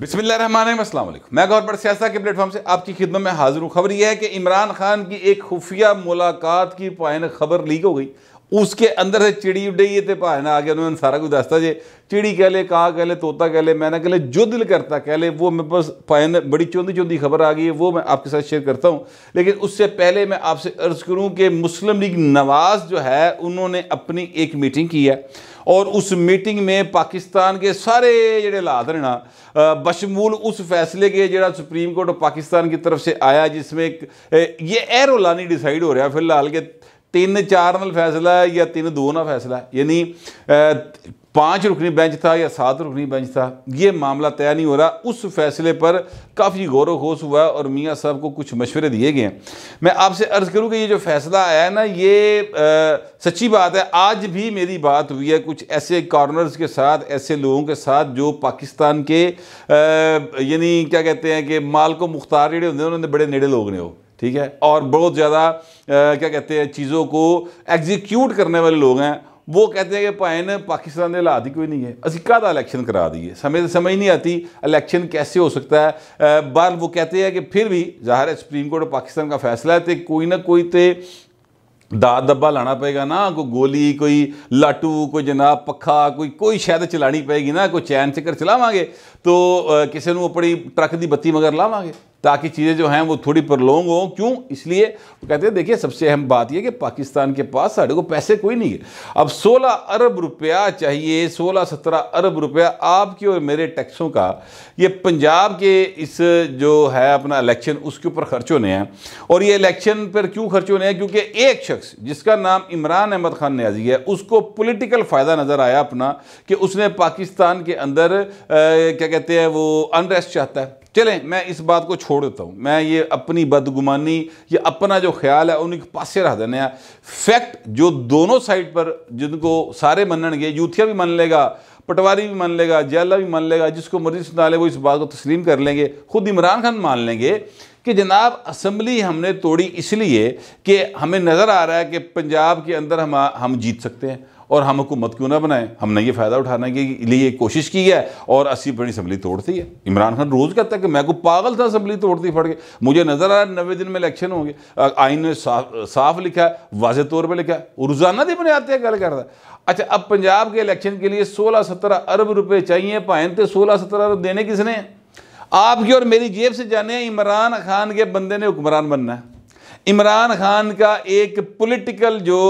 बिस्मिल्लाम मैं गौरपर सियासा के प्लेटफॉर्म से आपकी खिदमत में हाजिर हूँ खबर यह है कि इमरान खान की एक खुफिया मुलाकात की पायन खबर लीक हो गई उसके अंदर से चिड़ी उडई तो भावे ना आ गया उन्होंने सारा कुछ दसता जे चिड़ी कह ले कहा कह ले तोता कह ले मैंने कह ले जो दिल करता कह ले वो मेरे पास फाइन बड़ी चौंधी चौंधी खबर आ गई है वो मैं आपके साथ शेयर करता हूँ लेकिन उससे पहले मैं आपसे अर्ज़ करूँ कि मुस्लिम लीग नवाज़ जो है उन्होंने अपनी एक मीटिंग की है और उस मीटिंग में पाकिस्तान के सारे जड़े हालात ने ना बशमूल उस फैसले के जरा सुप्रीम कोर्ट पाकिस्तान की तरफ से आया जिसमें ये एरोला नहीं डिसाइड हो रहा फिलहाल के तीन चार न फैसला है या तीन दो न फैसला यानी पाँच रुकनी बेंच था या सात रुकनी बेंच था ये मामला तय नहीं हो रहा उस फैसले पर काफ़ी गौरव खोश हुआ और मियाँ साहब को कुछ मशवरे दिए गए हैं मैं आपसे अर्ज़ करूँ कि ये जो फैसला आया है ना ये आ, सच्ची बात है आज भी मेरी बात हुई है कुछ ऐसे कॉर्नर्स के साथ ऐसे लोगों के साथ जो पाकिस्तान के यानी क्या कहते हैं कि माल को मुख्तार जोड़े होंगे उन्होंने बड़े नेड़े लोग ने हो ठीक है और बहुत ज़्यादा क्या कहते हैं चीज़ों को एग्जीक्यूट करने वाले लोग हैं वो कहते हैं कि भाएं पाकिस्तान ने हालात लादी कोई नहीं है असी कदा इलेक्शन करा दिए समझ समझ नहीं आती इलेक्शन कैसे हो सकता है बार वो कहते हैं कि फिर भी जाहिर है सुप्रीम कोर्ट पाकिस्तान का फैसला है तो कोई ना कोई तो दाद दब्बा लाना पेगा ना कोई गोली कोई लाटू कोई जनाब पखा कोई कोई शायद चलानी पेगी ना कोई चैन चक्कर चलावे तो किसी को अपनी ट्रक की बत्ती मगर लावे ताकि चीज़ें जो हैं वो थोड़ी प्रलोंग हों क्यों इसलिए वो कहते हैं देखिए सबसे अहम बात यह कि पाकिस्तान के पास साढ़े को पैसे कोई नहीं है अब 16 अरब रुपया चाहिए 16-17 अरब रुपया आपके और मेरे टैक्सों का ये पंजाब के इस जो है अपना इलेक्शन उसके ऊपर खर्च होने हैं और ये इलेक्शन पर क्यों खर्च होने हैं क्योंकि एक शख्स जिसका नाम इमरान अहमद खान न्याजी है उसको पोलिटिकल फ़ायदा नज़र आया अपना कि उसने पाकिस्तान के अंदर आ, क्या कहते हैं वो अनरेस्ट चाहता है चलें मैं इस बात को छोड़ देता हूँ मैं ये अपनी बदगुमानी या अपना जो ख्याल है उन्हें पास रख देने फैक्ट जो दोनों साइड पर जिनको सारे मनणगे यूथिया भी मन लेगा पटवारी भी मान लेगा जयाला भी मान लेगा जिसको मर्जी सुना ले वो इस बात को तस्लीम कर लेंगे खुद इमरान खान मान लेंगे कि जनाब असम्बली हमने तोड़ी इसलिए कि हमें नज़र आ रहा है कि पंजाब के अंदर हम हम जीत सकते हैं और हम हुकूमत क्यों ना बनाएं हमने ये फ़ायदा उठाने के लिए कोशिश की है और अस्सी बड़ी असम्बली तोड़ती है इमरान खान रोज़ कहता है कि मैं को पागल था असम्बली तोड़ती फट के मुझे नज़र आ रहा है नबे दिन में इलेक्शन होंगे आइन ने साफ साफ लिखा है वाज तौर पर लिखा है रोज़ाना दी हैं गल करता है अच्छा अब पंजाब के इलेक्शन के लिए सोलह सत्रह अरब रुपये चाहिए भाएँ तो सोलह सत्रह अरब देने किसने हैं आपकी और मेरी जेब से जाने इमरान खान के बंदे ने हुक्मरान बनना है इमरान खान का एक पॉलिटिकल जो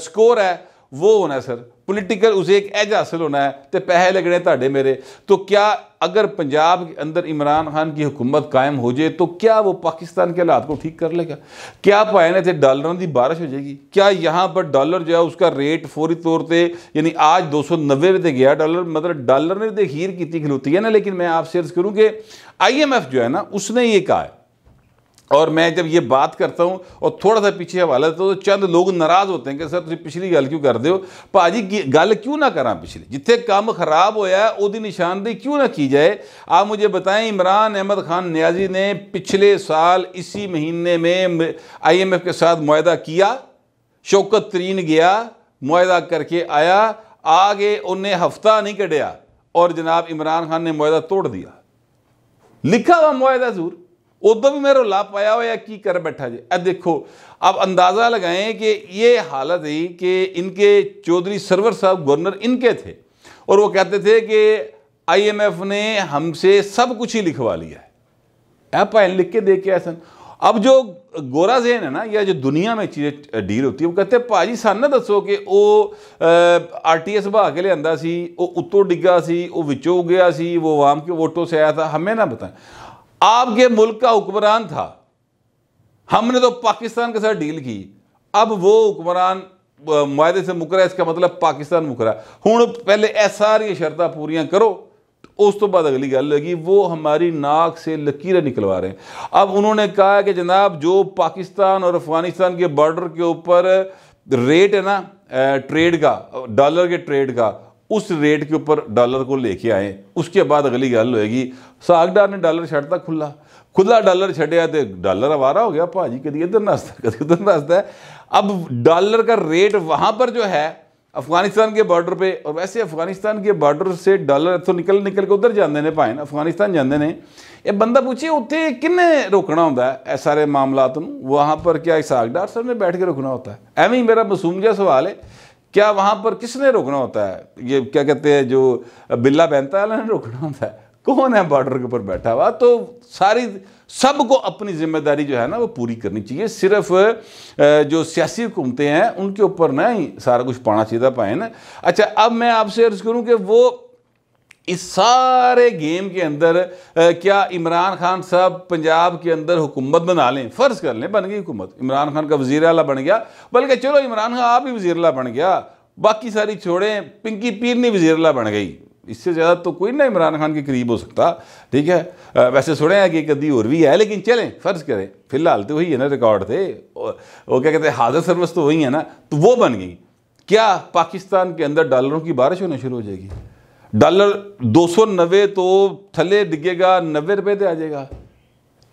स्कोर है वो होना है सर पोलिटिकल उसे एक एज हासिल होना है तो पैसे लगने ताे मेरे तो क्या अगर पंजाब के अंदर इमरान खान की हुकूमत कायम हो जाए तो क्या वो पाकिस्तान के हालात को ठीक कर लेगा क्या ना थे डॉलरों की बारिश हो जाएगी क्या यहाँ पर डॉलर जो है उसका रेट फौरी तौर पर यानी आज दो सौ नब्बे तो गया डॉलर मतलब डॉलर ने तो खीर की खिलौती है ना लेकिन मैं आपसे अर्ज करूँ कि आई एम एफ जो है ना उसने ये कहा है और मैं जब ये बात करता हूँ और थोड़ा सा पीछे हवाला देता हूँ तो चंद लोग नाराज़ होते हैं कि सर तुम पिछली गल क्यों कर दो भाजी गल क्यों ना करा पिछली जिथे काम खराब होया वो निशानदेही क्यों ना की जाए आप मुझे बताएं इमरान अहमद खान न्याजी ने पिछले साल इसी महीने में आईएमएफ के साथ माहा किया शौकत तरीन गया माहा करके आया आगे उन्हें हफ्ता नहीं कटिया और जनाब इमरान खान ने माहा तोड़ दिया लिखा हुआ मुआदा जरूर उदों भी मेरा लाभ पाया हो या की कर बैठा जी अब देखो अब अंदाज़ा लगाएं कि ये हालत है कि इनके चौधरी सरवर साहब गवर्नर इनके थे और वो कहते थे कि आईएमएफ ने हमसे सब कुछ ही लिखवा लिया है आप लिख के दे के आए अब जो गोरा जैन है ना या जो दुनिया में चीज़ें डील होती है वो कहते हैं भाजी ना दसो कि वो आर टी एस बहा के लिया उत्तों डिगा सी वो विचों गया वो वाम के वोटों से आया था हमें ना बताएं आपके मुल्क का हुक्मरान था हमने तो पाकिस्तान के साथ डील की अब वो हुक्मरान माहे से मुकरा इसका मतलब पाकिस्तान मुकरा हूँ पहले ऐसा सारिया शर्त पूरी करो तो उस तो बाद अगली गल लगी वो हमारी नाक से लकीरें निकलवा रहे हैं अब उन्होंने कहा है कि जनाब जो पाकिस्तान और अफगानिस्तान के बॉर्डर के ऊपर रेट है ना ट्रेड का डॉलर के ट्रेड का उस रेट के ऊपर डॉलर को लेके आए उसके बाद अगली गल होएगी सागडार ने डॉलर छड़ता खुला खुला डॉलर छड़े तो डॉलर आवारा हो गया भाजी कभी इधर नसता कभी उधर नसता है अब डॉलर का रेट वहाँ पर जो है अफगानिस्तान के बॉर्डर पे और वैसे अफगानिस्तान के बॉर्डर से डॉलर इतों निकल निकल के उधर जाते हैं भाई अफगानिस्तान जाते हैं ये बंदा पूछे उत्थे किन्ने रोकना होंगे है सारे मामलात वहाँ पर क्या सागडार साहब ने बैठ के रोकना होता है एवं ही मेरा मासूम जहा सवाल है क्या वहाँ पर किसने रोकना होता है ये क्या कहते हैं जो बिल्ला बहनता वाला ने रोकना होता है कौन है बॉर्डर के ऊपर बैठा हुआ तो सारी सबको अपनी जिम्मेदारी जो है ना वो पूरी करनी चाहिए सिर्फ जो सियासी हुकूमतें हैं उनके ऊपर ना ही सारा कुछ पाना चाहिए पाए ना अच्छा अब मैं आपसे अर्ज करूं कि वो इस सारे गेम के अंदर क्या इमरान खान साहब पंजाब के अंदर हुकूमत बना लें फ़र्ज़ कर लें बन गई हुकूमत इमरान खान का वजीर अला बन गया बल्कि चलो इमरान खान आप ही वजीर अला बन गया बाकी सारी छोड़ें पिंकी पीरनी वजीर अला बन गई इससे ज़्यादा तो कोई ना इमरान खान के करीब हो सकता ठीक है आ, वैसे सुने हैं कि एक अद्धी और भी है लेकिन चलें फ़र्ज़ करें फ़िलहाल तो वही है ना रिकॉर्ड थे वो क्या कहते हैं हाजिर सर्विस तो वही है ना तो वो बन गई क्या पाकिस्तान के अंदर डॉलरों की बारिश होना शुरू हो जाएगी डॉलर दो सौ नब्बे तो थले डिगेगा नब्बे रुपए तो आ जाएगा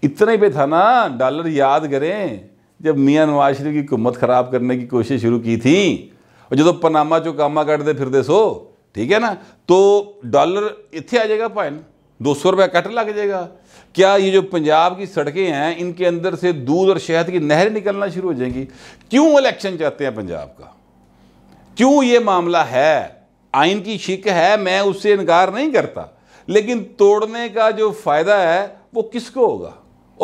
इतना ही पे था ना डॉलर याद करें जब मियाँ नवाज शरीफ की हुकूमत ख़राब करने की कोशिश शुरू की थी और जो तो पनामा चौकामा फिर दे सो ठीक है ना तो डॉलर इतने आ जाएगा पॉइंट दो सौ रुपया कट लग जाएगा क्या ये जो पंजाब की सड़कें हैं इनके अंदर से दूध और शहद की नहरें निकलना शुरू हो जाएंगी क्यों इलेक्शन चाहते हैं पंजाब का क्यों ये मामला है आइन की शिक है मैं उससे इनकार नहीं करता लेकिन तोड़ने का जो फ़ायदा है वो किसको होगा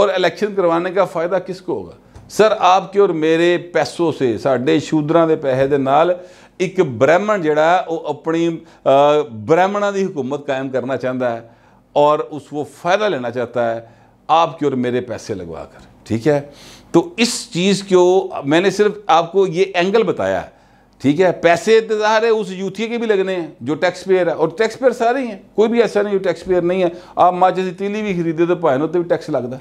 और इलेक्शन करवाने का फ़ायदा किसको होगा सर आपके और मेरे पैसों से साढ़े शूद्रा के पैसे के नाल एक ब्राह्मण जड़ा वो अपनी ब्राह्मणा की हुकूमत कायम करना चाहता है और उस वो फ़ायदा लेना चाहता है आपके और मेरे पैसे लगवा कर ठीक है तो इस चीज़ को मैंने सिर्फ आपको ये एंगल बताया है ठीक है पैसे इंतजार है उस यूथिया के भी लगने हैं जो टैक्स पेयर है और टैक्स पेयर सारे ही हैं कोई भी ऐसा नहीं जो टैक्स पेयर नहीं है आप माचिस ਦੀ ਤੀਲੀ ਵੀ ਖਰੀਦੇ ਤਾਂ ਭਾਵੇਂ ਉੱਤੇ ਵੀ ਟੈਕਸ ਲੱਗਦਾ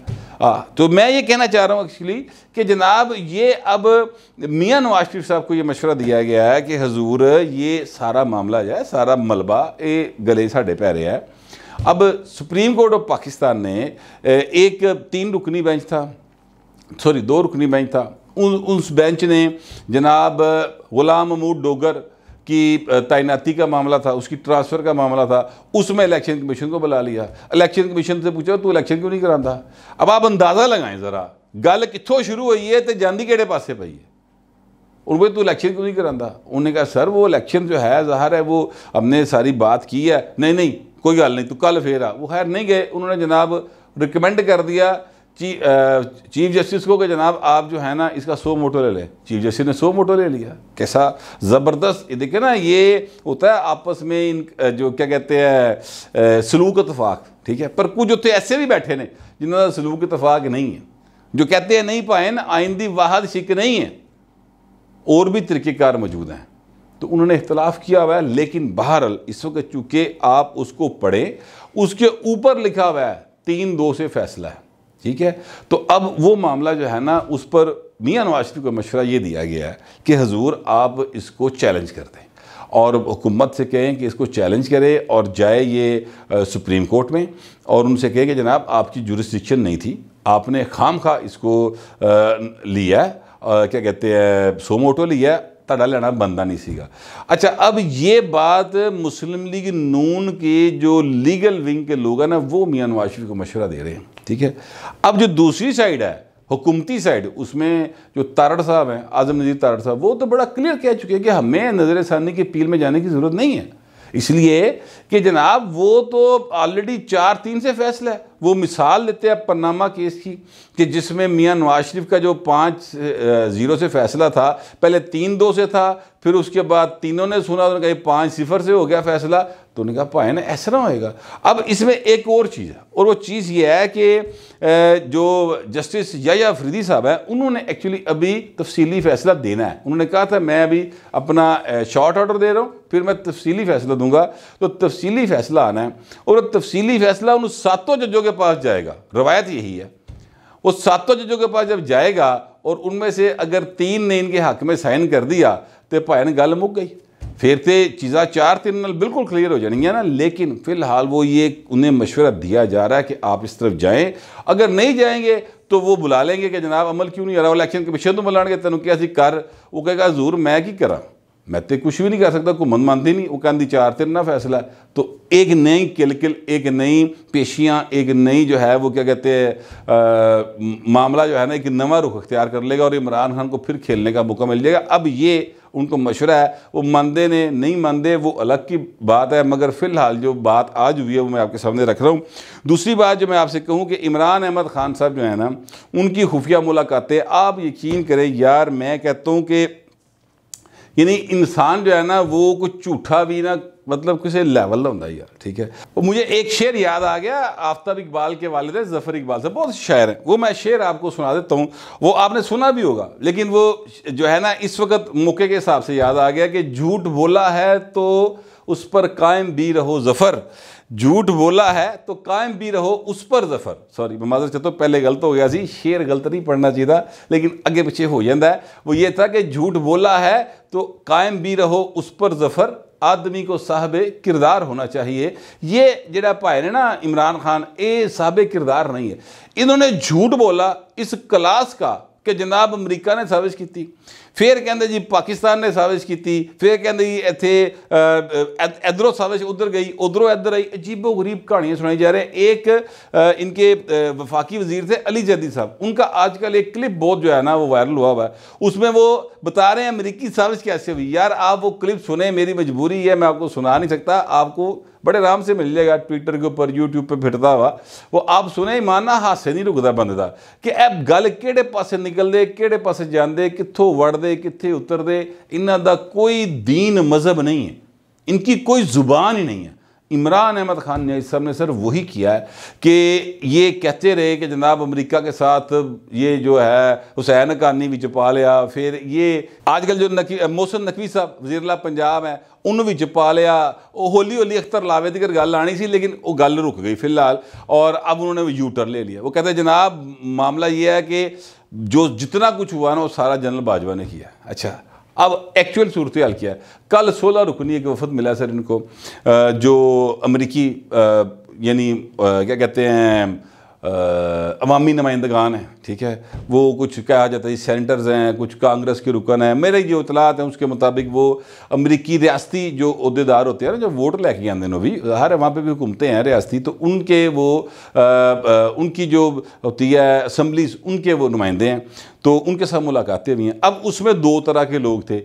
ਆ तो मैं ये कहना चाह रहा हूँ एक्चुअली कि जनाब ये अब मियाँ नवाज शरीफ साहब को ये मशवरा दिया गया है कि हजूर ये सारा मामला जो है सारा मलबा ये गले साढ़े पै रहा है अब सुप्रीम कोर्ट ऑफ पाकिस्तान ने एक तीन रुकनी बेंच था सॉरी दो रुकनी बेंच था उन उस बेंच ने जनाब ग़ुलाम महमूद डोगर की तैनाती का मामला था उसकी ट्रांसफ़र का मामला था उसमें इलेक्शन कमीशन को बुला लिया इलेक्शन कमीशन से पूछा तू इलेक्शन क्यों नहीं कराता अब आप अंदाज़ा लगाएं ज़रा गल कितों शुरू हुई है तो जानी कि पासे पई है उनको तू इलेक्शन क्यों नहीं कराता उन्होंने कहा सर वो इलेक्शन जो है ज़ाहर है वो हमने सारी बात की है नहीं नहीं कोई गल नहीं तू कल फेर आ वो खैर नहीं गए उन्होंने जनाब रिकमेंड कर दिया ची, चीफ जस्टिस को कि जनाब आप जो है ना इसका सो मोटो ले लें चीफ जस्टिस ने सो मोटो ले लिया कैसा ज़बरदस्त देखिए ना ये होता है आपस में इन जो क्या कहते हैं सलूक इतफाक़ ठीक है पर कुछ उतने ऐसे भी बैठे ने जिन्होंने सलूक इतफाक़ नहीं है जो कहते हैं नहीं पाए ना आइंदी वाहद शिक नहीं है और भी तरीक़ेकार मौजूद हैं तो उन्होंने इख्तलाफ किया हुआ है लेकिन बाहर इस वक्त चूँकि आप उसको पढ़ें उसके ऊपर लिखा हुआ है तीन दो से फैसला है ठीक है तो अब वो मामला जो है ना उस पर मियाँ नवाज शरीफ को मशवरा ये दिया गया है कि हजूर आप इसको चैलेंज कर दें और हुकूमत से कहें कि इसको चैलेंज करे और जाए ये आ, सुप्रीम कोर्ट में और उनसे कहें कि जनाब आपकी जुरिस्टिक्शन नहीं थी आपने खाम खा इसको आ, लिया आ, क्या कहते हैं सोमोटो लिया ਤੁਹਾਡਾ लेना बनता नहीं ਸੀਗਾ अच्छा अब ये बात मुस्लिम लीग नून के जो लीगल विंग के लोग हैं ना वो मियाँ नवाज शरीफ को मशवरा दे रहे हैं ठीक है अब जो दूसरी साइड है हुकूमती साइड उसमें जो तारड़ साहब हैं आज़म नज़ीर तारड़ साहब वो तो बड़ा क्लियर कह चुके हैं कि हमें नज़र सानी की अपील में जाने की ज़रूरत नहीं है इसलिए कि जनाब वो तो ऑलरेडी चार तीन से फैसला है वो मिसाल लेते हैं पन्नामा केस की कि जिसमें मियां नवाज शरीफ का जो पाँच ज़ीरो से फैसला था पहले तीन दो से था फिर उसके बाद तीनों ने सुना उन्होंने कहा पाँच सिफर से हो गया फैसला तो उन्होंने कहा भाई ना ऐसा ना होएगा अब इसमें एक और चीज़ है और वो चीज़ ये है कि जो जस्टिस या फ्रीदी साहब हैं उन्होंने एक्चुअली अभी तफसीली फैसला देना है उन्होंने कहा था मैं अभी अपना शॉर्ट ऑर्डर दे रहा हूँ फिर मैं तफसीली फैसला दूंगा तो तफसीली फैसला आना है और वह तफसीली फैसला उन सातों जजों के पास जाएगा रवायत यही है वो सातों जजों के पास जब जाएगा और उनमें से अगर तीन ने इनके हक में साइन कर दिया तो भाएन गल मुक गई फिर तो चीज़ा चार तीन नाल बिल्कुल क्लियर हो जाएंगी ना लेकिन फ़िलहाल वो ये उन्हें मशवरा दिया जा रहा है कि आप इस तरफ जाएँ अगर नहीं जाएंगे तो वो बुला लेंगे कि जनाब अमल क्यों नहीं आ रहा इलेक्शन कमीशन तो बुलाएंगे तेन क्या कर वो कहेगा जरूर मैं कि करा मैं तो कुछ भी नहीं कह सकता ਕੋ ਮਨ नहीं वो कहती चार तिर ना फैसला तो एक नई किलकिल एक नई पेशियाँ एक नई जो है वो क्या कहते हैं मामला जो है ना एक नवा रुख अख्तियार कर लेगा और इमरान खान को फिर खेलने का मौका मिल जाएगा अब ये उनको मशुरा है वो मानते ने नहीं मानते वो अलग की बात है मगर फ़िलहाल जो बात आज हुई है वो मैं आपके सामने रख रहा हूँ दूसरी बात जो मैं आपसे कहूँ कि इमरान अहमद खान साहब जो है ना उनकी खुफिया मुलाकातें आप यकीन करें यार मैं कहता हूँ कि यानी इंसान जो है ना वो कुछ झूठा भी ना मतलब किसी लेवल का होंगे यार ठीक है और मुझे एक शेर याद आ गया आफ्ताब इकबाल के वालद जफ़र इकबाल से बहुत शायर हैं वो मैं शेर आपको सुना देता हूँ वो आपने सुना भी होगा लेकिन वो जो है ना इस वक्त मौके के हिसाब से याद आ गया कि झूठ बोला है तो उस पर कायम भी रहो जफ़र झूठ बोला है तो कायम भी रहो उस पर जफर सॉरी मैं माजर चतो पहले गलत हो गया सी शेर गलत नहीं पढ़ना चाहिए था लेकिन अगे पीछे हो जाता है वो ये था कि झूठ बोला है तो कायम भी रहो उस पर जफर आदमी को साहब किरदार होना चाहिए ये जड़ा भाई ने ना इमरान खान ये साहब किरदार नहीं है इन्होंने झूठ बोला इस क्लास का कि जनाब अमरीका ने साबिश की ਫਿਰ ਕਹਿੰਦੇ ਜੀ ਪਾਕਿਸਤਾਨ ਨੇ ਸਾਜ਼ਿਸ਼ ਕੀਤੀ ਫਿਰ ਕਹਿੰਦੇ ਜੀ ਇੱਥੇ ਇਧਰੋਂ ਸਾਜ਼ਿਸ਼ ਉਧਰ ਗਈ ਉਧਰੋਂ ਇਧਰ ਆਈ ਅਜੀਬੋ ਗਰੀਬ ਕਹਾਣੀਆਂ ਸੁਣਾਈ ਜਾ ਰਹੇ ਇੱਕ ਇਨਕੇ ਵਫਾਕੀ ਵਜ਼ੀਰ ਸੇ ਅਲੀ ਜੱਦੀ ਸਾਹਿਬ ਉਨ੍ਹਾਂ ਦਾ ਕੱਲ ਇੱਕ ਕਲਿੱਪ ਬਹੁਤ ਜੋ ਹੈ ਨਾ ਉਹ ਵਾਇਰਲ ਹੋਆ ਹੈ ਉਸਮੇ ਉਹ ਬਤਾ ਰਹੇ ਹੈ ਅਮਰੀਕੀ ਸਾਜ਼ਿਸ਼ ਕਿਵੇਂ ਹੋਈ ਯਾਰ ਆਪ ਉਹ ਕਲਿੱਪ ਸੁਨੇ ਮੇਰੀ ਮਜਬੂਰੀ ਹੈ ਮੈਂ ਆਪਕੋ ਸੁਣਾ ਨਹੀਂ ਸਕਦਾ ਆਪਕੋ ਬੜੇ ਆਰਾਮ ਸੇ ਮਿਲ ਜਾਏਗਾ ਟਵਿੱਟਰ ਕੇ ਉੱਪਰ YouTube ਤੇ ਫਿਰਦਾ ਵਾ ਉਹ ਆਪ ਸੁਨੇ ਮਾਨਾ ਹਾਸੇ ਨਹੀਂ ਰੁਕਦਾ ਬੰਦੇ ਦਾ ਕਿ ਇਹ ਗੱਲ ਕਿਹੜੇ ਪਾਸੇ ਨਿਕਲਦੇ ਕਿਹੜੇ ਪਾਸੇ ਜਾਂਦੇ ਕਿੱਥੋਂ ਵੜ चढ़ते कितने उतरते इन्हों का कोई दीन मजहब नहीं है इनकी कोई ज़ुबान ही नहीं है इमरान अहमद ख़ान ने सब ने सिर्फ वही किया है कि ये कहते रहे कि जनाब अमेरिका के साथ ये जो है हुसैन कानी भी पा लिया फिर ये अजकल जो नकी मोहसन नकवी साहब वजीरला पंजाब है उन्होंने भी चुपा लिया वो हौली हौली अख्तर लावे तकर गल आनी सी लेकिन वो गल रुक गई फिलहाल और अब उन्होंने यू ले लिया वो कहते जनाब मामला ये है कि जो जितना कुछ हुआ ना वो सारा जनरल बाजवा ने किया अच्छा अब एक्चुअल सूरत हाल किया है कल सोलह रुकनी एक वफद मिला सर इनको जो अमरीकी यानी क्या कहते हैं अवामी नुमाइंदगान हैं ठीक है वो कुछ कहा जाता है सेंटर्स हैं कुछ कांग्रेस के रुकन हैं मेरे जो इतलात हैं उसके मुताबिक वो अमरीकी रियाती जो अहदेदार होते हैं ना जो वोट लेके आते हैं भी हर वहाँ पर भी हुकूमतें हैं रियाती तो उनके वो आ, आ, उनकी जो होती है असम्बलीस उनके वो नुमाइंदे हैं तो उनके साथ मुलाकातें भी हैं अब उसमें दो तरह के लोग थे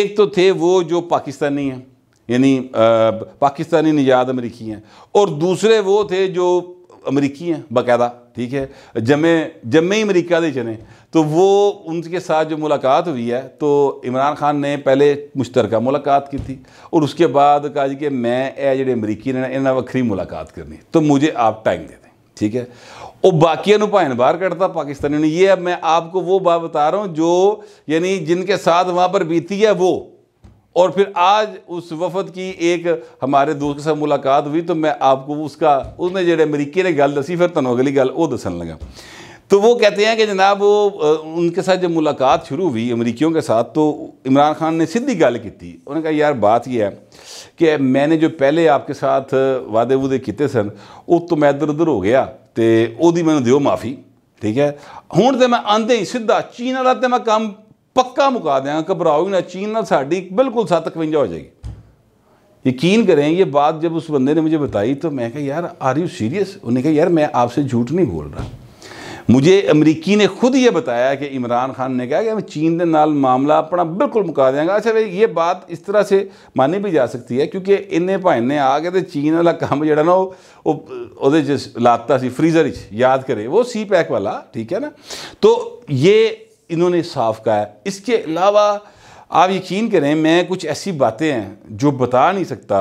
एक तो थे वो जो पाकिस्तानी हैं यानी पाकिस्तानी निजात अमरीकी हैं और दूसरे वो थे जो अमरीकी हैं बाकायदा ठीक है जमे जमे ही अमरीका दे चले तो वो उनके साथ जो मुलाकात हुई है तो इमरान खान ने पहले मुश्तरक मुलाकात की थी और उसके बाद कहा जी कि मैं ये जो अमरीकी ने इन्हें वक्री मुलाकात करनी तो मुझे आप टाइम दे दें ठीक है और बाकियों भाइन बाहर करता पाकिस्तानियों ने यह अब मैं आपको वो बात बता रहा हूँ जो यानी जिनके साथ वहाँ पर बीती है वो और फिर आज उस वफद की एक हमारे दोस्त के साथ मुलाकात हुई तो मैं आपको उसका उसने जेडे अमरीके ने गल दसी फिर तुहानू अगली गल वो दसन लगा तो वो कहते हैं कि जनाब वो उनके साथ जब मुलाकात शुरू हुई अमरीकियों के साथ तो इमरान खान ने सीधी गल की उन्हें कहा यार बात यह है कि मैंने जो पहले आपके साथ वादे वूदे किए सन वो तो मैं इधर उधर हो गया तो वही मैं दियो माफ़ी ठीक है हूँ तो मैं आते ही सीधा चीन वाला तो मैं काम पक्का मुका दें घबराओ ना चीन ना सा बिल्कुल ਬਿਲਕੁਲ कवंजा हो जाएगी यकीन करें ये बात जब उस बंदे ने मुझे बताई तो मैं कहा यार आर यू सीरियस उन्हें कहा यार मैं आपसे झूठ नहीं बोल रहा मुझे अमरीकी ने खुद ये बताया कि इमरान खान ने कहा कि हम चीन के नाल मामला अपना बिल्कुल मुका देंगे अच्छा भाई ये बात इस तरह से मानी भी जा सकती है क्योंकि इन्हें भाई ने आ गए तो चीन वाला काम जोड़ा ना वो लाता से फ्रीजर याद करे वो सी पैक वाला ठीक है ना तो ये इन्होंने साफ कहा है इसके अलावा आप यकीन करें मैं कुछ ऐसी बातें हैं जो बता नहीं सकता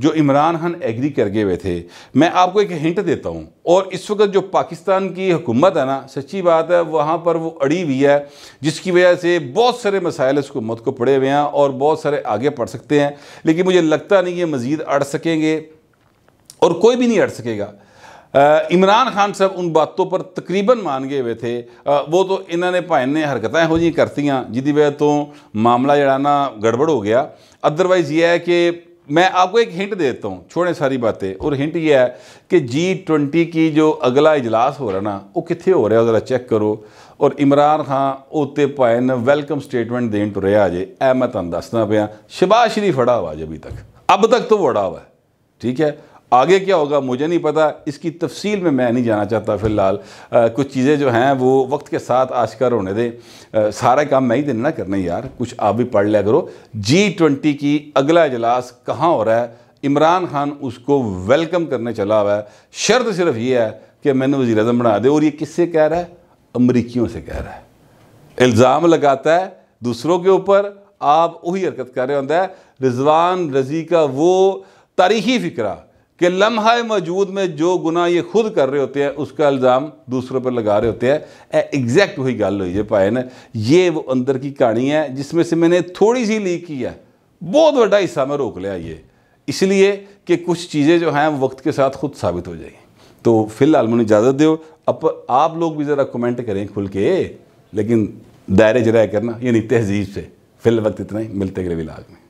जो इमरान खान एग्री कर गए हुए थे मैं आपको एक हिंट देता हूँ और इस वक्त जो पाकिस्तान की हुकूमत है ना सच्ची बात है वहाँ पर वो अड़ी हुई है जिसकी वजह से बहुत सारे मसाइल इस हुकूमत को पड़े हुए हैं और बहुत सारे आगे पढ़ सकते हैं लेकिन मुझे लगता नहीं ये मज़ीद अड़ सकेंगे और कोई भी नहीं अड़ सकेगा इमरान खान साहब उन बातों पर तकरीबन मान गए हुए थे वो तो इन्होंने भाई ने हरकत ਇਹੋ ਜਿਹੀਆਂ ਕਰਤੀਆਂ ਜਿਹਦੀ ਵਜ੍ਹਾ ਤੋਂ ਮਾਮਲਾ ਜਿਹੜਾ ਨਾ ਗੜਬੜ ਹੋ ਗਿਆ ਅਦਰਵਾइज ਇਹ ਹੈ ਕਿ मैं आपको एक हिंट देता हूँ छोड़ें सारी बातें और हिंट ये है कि जी ट्वेंटी की जो अगला इजलास हो रहा ना वो कितने हो रहा है ज़रा चेक करो और इमरान खान उत्ते पाए न वेलकम स्टेटमेंट देन टुर अजे ए मैं तुम दसना पाया शबाज शरीफ अड़ा हुआ अज अभी तक अब तक तो वो अड़ा हुआ है ठीक है आगे क्या होगा मुझे नहीं पता इसकी तफसील में मैं नहीं जाना चाहता फ़िलहाल कुछ चीज़ें जो हैं वो वक्त के साथ आश्कार होने दें सारा काम मैं ही दिन ना करना यार कुछ आप भी पढ़ लिया करो जी ट्वेंटी की अगला इजलास कहाँ हो रहा है इमरान खान उसको वेलकम करने चला हुआ है शर्त सिर्फ ये है कि मैंने वजी अजम बना दे और ये किससे कह रहा है अमरीकियों से कह रहा है इल्ज़ाम लगाता है दूसरों के ऊपर आप वही हरकत कर रहे होता है रिजवान रजी का वो तारीखी फ़िक्रा कि लम्हा मौजूद में जो गुना ये खुद कर रहे होते हैं उसका इल्ज़ाम दूसरों पर लगा रहे होते हैं एग्जैक्ट वही गल हुई है पाए ना ये वो अंदर की कहानी है जिसमें से मैंने थोड़ी सी लीक की है बहुत बड़ा हिस्सा में रोक लिया ये इसलिए कि कुछ चीज़ें जो हैं वक्त के साथ खुद साबित हो जाएंगी तो फिलहाल मैंने इजाज़त दो अब आप लोग भी ज़रा कमेंट करें खुल के लेकिन दायरे जरा करना यानी तहजीब से फिल वक्त इतना ही मिलते गए विलाग में